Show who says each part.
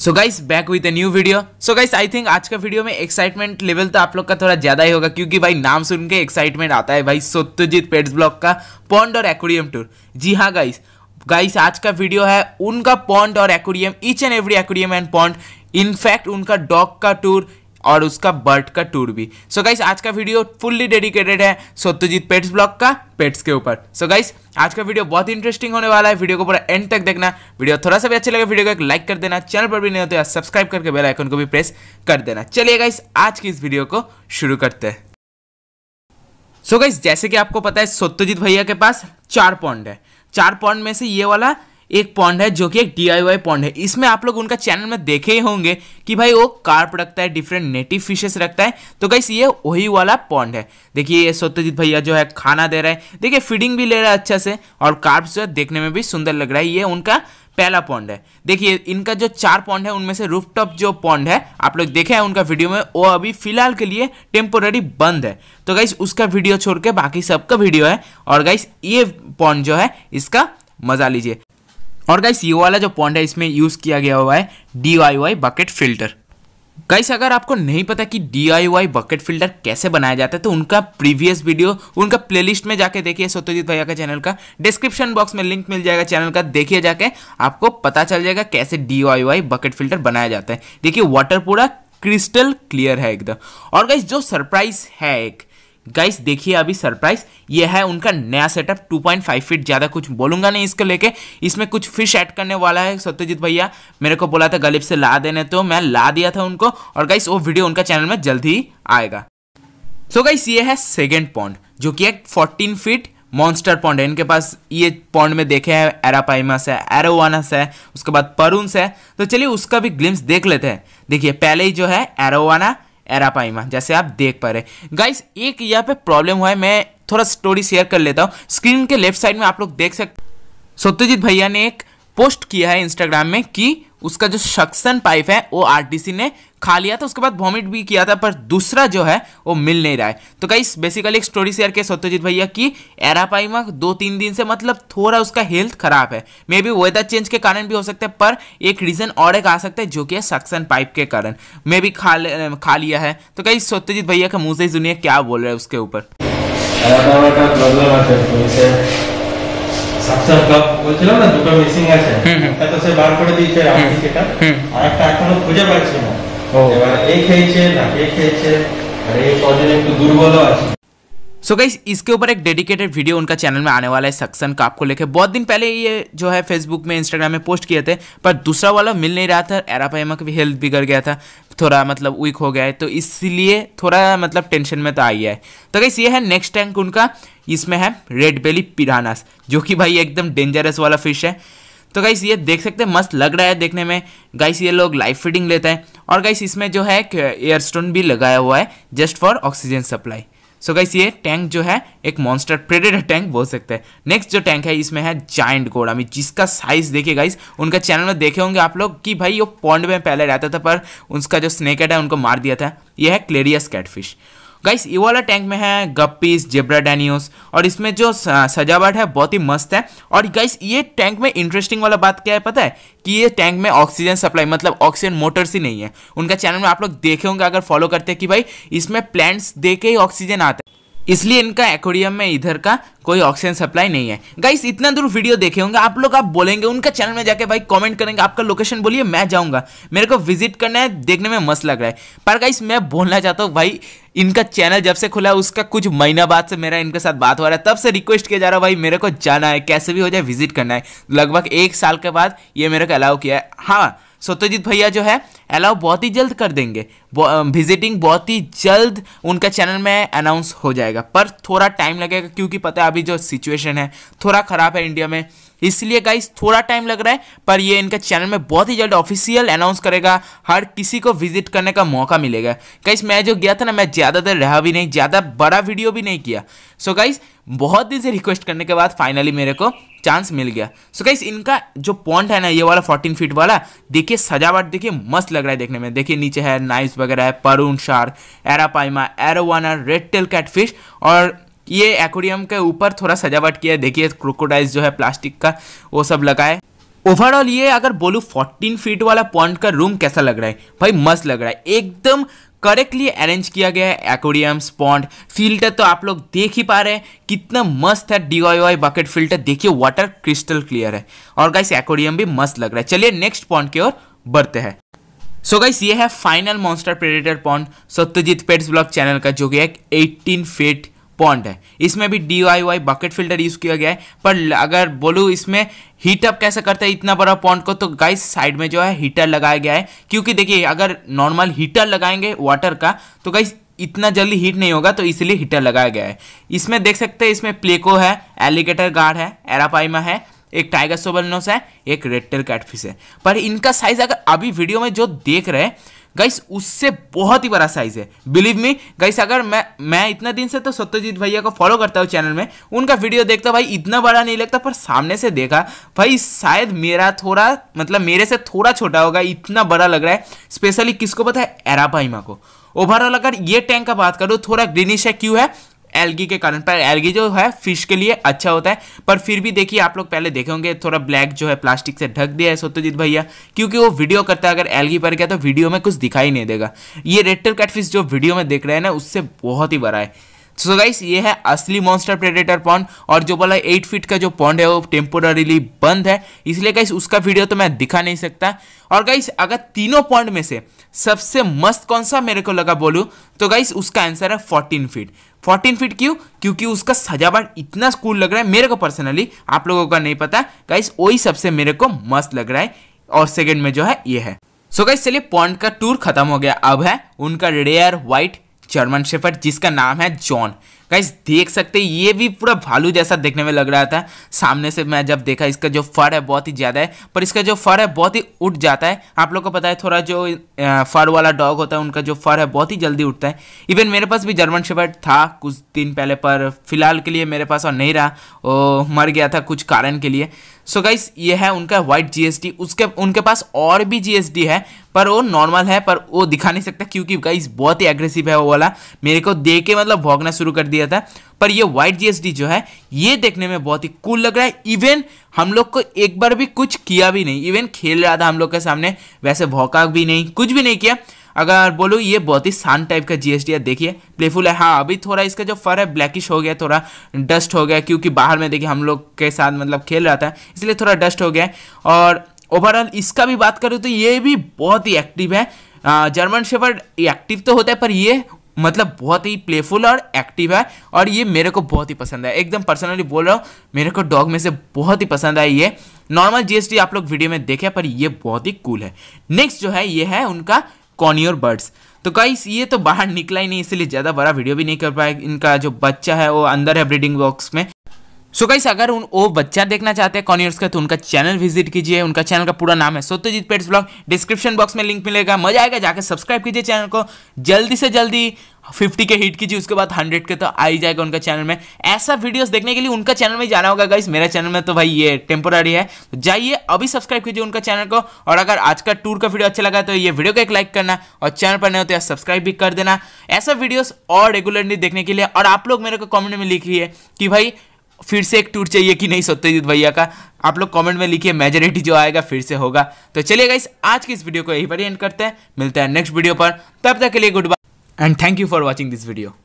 Speaker 1: so guys back with a new video so guys I think आज का video में excitement level तो आप लोग का थोड़ा ज़्यादा ही होगा क्योंकि भाई नाम सुन के एक्साइटमेंट आता है भाई सत्यजीत पेट्स ब्लॉक का पॉन्ड और एक्वेरियम टूर जी हाँ गाइस गाइस आज का वीडियो है उनका पॉन्ड और aquarium each and every aquarium and pond in fact उनका डॉग का टूर और उसका बर्ड का टूर भी सो so गाइस आज का वीडियो फुल्ली डेडिकेटेड है सत्यजीत पेट्स ब्लॉग का पेट्स के ऊपर सो गाइस आज का वीडियो बहुत इंटरेस्टिंग होने वाला है वीडियो को पूरा एंड तक देखना वीडियो थोड़ा सा भी अच्छा लगे वीडियो को एक लाइक कर देना चैनल पर भी नहीं होते सब्सक्राइब करके बेल आइकन को भी प्रेस कर देना चलिए गाइस आज की इस वीडियो को शुरू करते हैं सो गाइस जैसे कि आपको पता है सत्यजीत भैया के पास चार पॉन्ड है चार पॉइंट में से ये वाला एक पॉन्ड है जो कि एक डी आई पॉन्ड है इसमें आप लोग उनका चैनल में देखे ही होंगे कि भाई वो कार्प रखता है डिफरेंट नेटिव फिशेस रखता है तो गाइस ये वही वाला पॉन्ड है देखिए ये सत्यजीत भैया जो है खाना दे रहा है देखिए फीडिंग भी ले रहा है अच्छा से और कार्प जो है देखने में भी सुंदर लग रहा है ये उनका पहला पॉन्ड है देखिए इनका जो चार पॉन्ड है उनमें से रूफटॉप जो पॉन्ड है आप लोग देखे हैं उनका वीडियो में वो अभी फिलहाल के लिए टेम्पोररी बंद है तो गाइस उसका वीडियो छोड़ के बाकी सबका वीडियो है और गाइस ये पॉन्ड जो है इसका मजा लीजिए और गाइस ये वाला जो पॉइंट है इसमें यूज़ किया गया हुआ है डी बकेट फिल्टर गाइस अगर आपको नहीं पता कि डी बकेट फिल्टर कैसे बनाया जाता है तो उनका प्रीवियस वीडियो उनका प्लेलिस्ट में जाके देखिए सत्यजीत भैया का चैनल का डिस्क्रिप्शन बॉक्स में लिंक मिल जाएगा चैनल का देखिए जाके आपको पता चल जाएगा कैसे डी बकेट फिल्टर बनाया जाता है देखिए वाटर पूरा क्रिस्टल क्लियर है एकदम और गाइस जो सरप्राइज है एक गाइस देखिए अभी सरप्राइज ये है उनका नया सेटअप 2.5 फीट ज़्यादा कुछ बोलूंगा नहीं इसको लेके इसमें कुछ फिश ऐड करने वाला है सत्यजीत भैया मेरे को बोला था गलीब से ला देने तो मैं ला दिया था उनको और गाइस वो वीडियो उनका चैनल में जल्द ही आएगा सो so गाइस ये है सेकेंड पॉन्ड जो कि एक फोर्टीन फीट मॉन्स्टर पॉन्ड है इनके पास ये पॉन्ड में देखे हैं एरापाइमस है एरोवानस है उसके बाद परूंस है तो चलिए उसका भी ग्लिम्स देख लेते हैं देखिए पहले ही जो है एरोवाना एरापाइमा जैसे आप देख पा रहे गाइस एक यहाँ पे प्रॉब्लम हुआ है मैं थोड़ा स्टोरी शेयर कर लेता हूँ स्क्रीन के लेफ्ट साइड में आप लोग देख सकते सत्यजीत भैया ने एक पोस्ट किया है इंस्टाग्राम में कि उसका जो सक्सन पाइप है वो आरटीसी ने खा लिया था उसके बाद वॉमिट भी किया था पर दूसरा जो है वो मिल नहीं रहा है तो कई बेसिकली एक स्टोरी शेयर के सत्यजीत भैया की एरापाइमा दो तीन दिन से मतलब थोड़ा उसका हेल्थ खराब है मे बी वेदर चेंज के कारण भी हो सकता है पर एक रीज़न और एक आ सकता है जो कि है सक्सन पाइप के कारण मे भी खा खा लिया है तो कई सत्यजीत भैया का मुंह से क्या बोल रहे हैं उसके ऊपर আচ্ছা ক্লাব বলছিলাম না দুটো মিসিং আছে এত সে বার করে দিয়েছে রাউন্ড সেটা আর একটা এখনো খুঁজে পাচ্ছি না এবার এই খেয়েছে না এই খেয়েছে আর এই কজন একটু দুর্বল আছে सो so गाइस इसके ऊपर एक डेडिकेटेड वीडियो उनका चैनल में आने वाला है सक्सन काप को लेके बहुत दिन पहले ये जो है फेसबुक में इंस्टाग्राम में पोस्ट किए थे पर दूसरा वाला मिल नहीं रहा था एरापाइमा का भी हेल्थ बिगड़ गया था थोड़ा मतलब वीक हो गया है तो इसलिए थोड़ा मतलब टेंशन में तो आ गया है तो गैस ये है नेक्स्ट टैंक उनका इसमें है रेड बेली पिरानास जो कि भाई एकदम डेंजरस वाला फिश है तो गाइस ये देख सकते हैं मस्त लग रहा है देखने में गाइस ये लोग लाइफ फीडिंग लेते हैं और गाइस इसमें जो है एयर स्टोन भी लगाया हुआ है just for oxygen supply so guys ये टैंक जो है एक मॉन्स्टर प्रेडेटर टैंक बोल सकते हैं नेक्स्ट जो टैंक है इसमें है जाइंट गोडामी जिसका साइज देखिए गाइस उनका चैनल में देखे होंगे आप लोग कि भाई वो पॉन्ड में पहले रहता था पर उसका जो स्नेकेट है उनको मार दिया था ये है क्लेरियस कैटफिश गाइस ये वाला टैंक में है गप्पीस जेब्रा डैनियोस और इसमें जो सजावट है बहुत ही मस्त है और गाइस ये टैंक में इंटरेस्टिंग वाला बात क्या है पता है कि ये टैंक में ऑक्सीजन सप्लाई मतलब ऑक्सीजन मोटर्स ही नहीं है उनका चैनल में आप लोग देखे होंगे अगर फॉलो करते हैं कि भाई इसमें प्लांट्स दे के ही ऑक्सीजन आता है इसलिए इनका एक्वेरियम में इधर का कोई ऑक्सीजन सप्लाई नहीं है गाइस इतना दूर वीडियो देखे होंगे आप लोग आप बोलेंगे उनका चैनल में जाके भाई कमेंट करेंगे आपका लोकेशन बोलिए मैं जाऊंगा मेरे को विजिट करना है देखने में मस्त लग रहा है पर गाइस मैं बोलना चाहता हूँ भाई इनका चैनल जब से खुला है उसका कुछ महीना बाद से मेरा इनके साथ बात हो रहा है तब से रिक्वेस्ट किया जा रहा है भाई मेरे को जाना है कैसे भी हो जाए विजिट करना है लगभग एक साल के बाद ये मेरे को अलाउ किया है हाँ सत्यजीत भैया जो है अलाउ बहुत ही जल्द कर देंगे विजिटिंग बहुत ही जल्द उनका चैनल में अनाउंस हो जाएगा पर थोड़ा टाइम लगेगा क्योंकि पता है अभी जो सिचुएशन है थोड़ा ख़राब है इंडिया में इसलिए गाइस थोड़ा टाइम लग रहा है पर ये इनका चैनल में बहुत ही जल्द ऑफिशियल अनाउंस करेगा हर किसी को विजिट करने का मौका मिलेगा गाइस मैं जो गया था ना मैं ज़्यादा देर रहा भी नहीं ज़्यादा बड़ा वीडियो भी नहीं किया सो so गाइस बहुत दिन से रिक्वेस्ट करने के बाद फाइनली मेरे को चांस मिल गया सो so इनका जो पॉन्ट है ना ये वाला फोर्टीन फीट वाला देखिए सजावट देखिए मस्त लग रहा है देखने में देखिए नीचे है नाइस वगैरह है paroon shark arapaima arowana red tail catfish और ये एक्वेरियम के ऊपर थोड़ा सजावट किया है देखिए क्रोकोडाइज जो है प्लास्टिक का वो सब लगाए ओवरऑल ये अगर बोलूँ 14 फीट वाला पॉइंट का रूम कैसा लग रहा है भाई मस्त लग रहा है एकदम करेक्टली अरेंज किया गया है एक्वेरियम स्पॉन्ड फिल्टर तो आप लोग देख ही पा रहे हैं कितना मस्त है डी बकेट फिल्टर देखिए वाटर क्रिस्टल क्लियर है और गाइस एक्वेरियम भी मस्त लग रहा है चलिए नेक्स्ट पॉइंट की ओर बढ़ते हैं सो so गाइस ये है final monster predator pond Satyajit pets blog channel का जो कि एक 18 फीट पॉन्ट है इसमें भी D I Y bucket filter use किया गया है पर अगर बोलू इसमें हीटअप कैसे करते हैं इतना बड़ा पॉन्ट को तो गाइस साइड में जो है हीटर लगाया गया है क्योंकि देखिए अगर नॉर्मल हीटर लगाएंगे वाटर का तो गाइस इतना जल्दी हीट नहीं होगा तो इसलिए हीटर लगाया गया है इसमें देख सकते हैं इसमें प्लेको है एलिगेटर गार्ड है एरापाइमा है एक टाइगर सोबलनोस है एक रेड टेल कैटफिश है पर इनका साइज अगर अभी वीडियो में जो देख रहे हैं गाइस उससे बहुत ही बड़ा साइज है बिलीव मी गाइस अगर मैं मैं इतना दिन से तो सत्यजीत भैया को फॉलो करता हूँ चैनल में उनका वीडियो देखता भाई इतना बड़ा नहीं लगता पर सामने से देखा भाई शायद मेरा थोड़ा मतलब मेरे से थोड़ा छोटा होगा इतना बड़ा लग रहा है स्पेशली किसको पता है एरापाइमा को ओवरऑल अगर ये टैंक का बात करूँ थोड़ा ग्रीनिश है क्यों है एलगी के कारण पर एलगी जो है फिश के लिए अच्छा होता है पर फिर भी देखिए आप लोग पहले देखे होंगे थोड़ा ब्लैक जो है प्लास्टिक से ढक दिया है सत्यजीत भैया क्योंकि वो वीडियो करता है अगर एलगी पर गया तो वीडियो में कुछ दिखाई नहीं देगा ये रेड टेल कैटफिश जो वीडियो में देख रहे हैं ना उससे बहुत ही बड़ा है सो गाइस ये है असली मॉन्स्टर प्रेडेटर पॉन्ड और जो बोला एट फीट का जो पॉन्ड है वो टेम्पोररीली बंद है इसलिए गाइस उसका वीडियो तो मैं दिखा नहीं सकता और गाइस अगर तीनों पॉन्ड में से सबसे मस्त कौन सा मेरे को लगा बोलूँ तो गाइस उसका आंसर है फोर्टीन फीट फोर्टीन फीट क्यों क्योंकि उसका सजावट इतना कूल लग रहा है मेरे को पर्सनली आप लोगों का नहीं पता गाइस वही सबसे मेरे को मस्त लग रहा है और सेकेंड में जो है ये है सो गाइस चलिए पॉन्ड का टूर खत्म हो गया अब है उनका रेयर व्हाइट जर्मन शेफर्ड जिसका नाम है जॉन गाइस देख सकते हैं ये भी पूरा भालू जैसा देखने में लग रहा था सामने से मैं जब देखा इसका जो फर है बहुत ही ज़्यादा है पर इसका जो फर है बहुत ही उठ जाता है आप लोग को पता है थोड़ा जो फर वाला डॉग होता है उनका जो फर है बहुत ही जल्दी उठता है इवन मेरे पास भी जर्मन शेफर्ड था कुछ दिन पहले पर फिलहाल के लिए मेरे पास और नहीं रहा वो मर गया था कुछ कारण के लिए सो so गाइस ये है उनका वाइट जीएसटी उसके उनके पास और भी जीएसटी है पर वो नॉर्मल है पर वो दिखा नहीं सकता क्योंकि गाइस बहुत ही एग्रेसिव है वो वाला मेरे को दे के मतलब भोगना शुरू कर दिया दिया था पर ये वाइट जीएसडी जो है ये देखने में बहुत ही कूल लग रहा है इवन हम लोग को एक बार भी कुछ किया भी नहीं इवन खेल रहा था हम लोग के सामने वैसे भौका भी नहीं कुछ भी नहीं किया अगर बोलो ये बहुत ही शांत टाइप का जीएसडी है देखिए प्लेफुल है हाँ अभी थोड़ा इसका जो फर है ब्लैकिश हो गया थोड़ा डस्ट हो गया क्योंकि बाहर में देखिए हम लोग के साथ मतलब खेल रहा था इसलिए थोड़ा डस्ट हो गया और ओवरऑल इसका भी बात करूँ तो ये भी बहुत ही एक्टिव है जर्मन शेफर्ड एक्टिव तो होता है पर ये मतलब बहुत ही प्लेफुल और एक्टिव है और ये मेरे को बहुत ही पसंद है एकदम पर्सनली बोल रहा हूँ मेरे को डॉग में से बहुत ही पसंद आई ये नॉर्मल जीएसटी आप लोग वीडियो में देखे पर ये बहुत ही कूल है नेक्स्ट जो है ये है उनका कॉनियोर बर्ड्स तो कई ये तो बाहर निकला ही नहीं इसलिए ज़्यादा बड़ा वीडियो भी नहीं कर पाया इनका जो बच्चा है वो अंदर है ब्रीडिंग बॉक्स में सो गाइस अगर उन वो बच्चा देखना चाहते हैं कॉनियर्स का तो उनका चैनल विजिट कीजिए उनका चैनल का पूरा नाम है Satyajit pets blog description box में लिंक मिलेगा मजा आएगा जाकर सब्सक्राइब कीजिए चैनल को जल्दी से जल्दी 50 के हिट कीजिए उसके बाद 100 के तो आ ही जाएगा उनका चैनल में ऐसा वीडियोस देखने के लिए उनका चैनल में जाना होगा गाइस मेरा चैनल में तो भाई ये टेम्पोरारी है तो जाइए अभी सब्सक्राइब कीजिए उनका चैनल को और अगर आज का टूर का वीडियो अच्छा लगा तो ये वीडियो को एक लाइक करना और चैनल पर नहीं होते सब्सक्राइब भी कर देना ऐसा वीडियोज़ और रेगुलरली देखने के लिए और आप लोग मेरे को कॉमेंट में लिखिए कि भाई फिर से एक टूर चाहिए कि नहीं सत्यजीत भैया का आप लोग कमेंट में लिखिए मेजोरिटी जो आएगा फिर से होगा तो चलिए गाइस आज की इस वीडियो को यही पर एंड करते हैं मिलते हैं नेक्स्ट वीडियो पर तब तक के लिए goodbye and thank you for watching this video